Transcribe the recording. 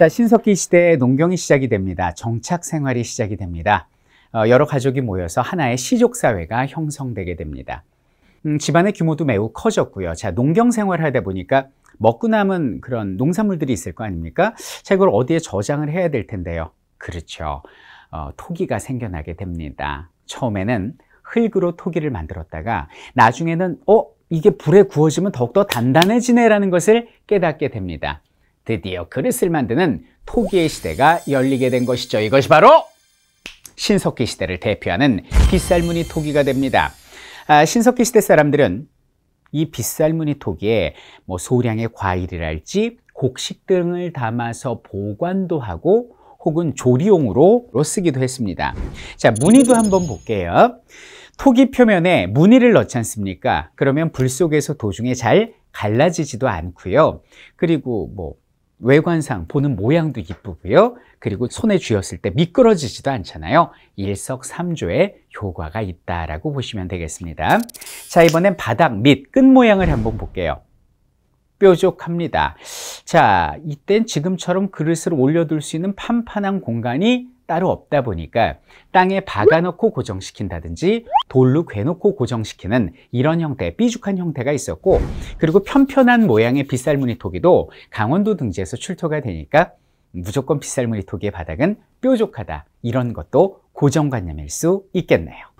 자, 신석기 시대의 농경이 시작이 됩니다. 정착 생활이 시작이 됩니다. 어, 여러 가족이 모여서 하나의 시족 사회가 형성되게 됩니다. 음, 집안의 규모도 매우 커졌고요. 자, 농경 생활을 하다 보니까 먹고 남은 그런 농산물들이 있을 거 아닙니까? 자, 이걸 어디에 저장을 해야 될 텐데요. 그렇죠. 어, 토기가 생겨나게 됩니다. 처음에는 흙으로 토기를 만들었다가 나중에는 어, 이게 불에 구워지면 더욱더 단단해지네라는 것을 깨닫게 됩니다. 드디어 그릇을 만드는 토기의 시대가 열리게 된 것이죠. 이것이 바로 신석기 시대를 대표하는 빗살무늬 토기가 됩니다. 아, 신석기 시대 사람들은 이 빗살무늬 토기에 뭐 소량의 과일이랄지 곡식 등을 담아서 보관도 하고 혹은 조리용으로 쓰기도 했습니다. 자, 무늬도 한번 볼게요. 토기 표면에 무늬를 넣지 않습니까? 그러면 불 속에서 도중에 잘 갈라지지도 않고요. 그리고 뭐 외관상 보는 모양도 이쁘고요. 그리고 손에 쥐었을 때 미끄러지지도 않잖아요. 일석삼조의 효과가 있다라고 보시면 되겠습니다. 자, 이번엔 바닥 및 끝 모양을 한번 볼게요. 뾰족합니다. 자, 이땐 지금처럼 그릇을 올려둘 수 있는 판판한 공간이 따로 없다 보니까 땅에 박아놓고 고정시킨다든지 돌로 괴놓고 고정시키는 이런 형태, 의 삐죽한 형태가 있었고 그리고 편편한 모양의 빗살무늬 토기도 강원도 등지에서 출토가 되니까 무조건 빗살무늬 토기의 바닥은 뾰족하다 이런 것도 고정관념일 수 있겠네요.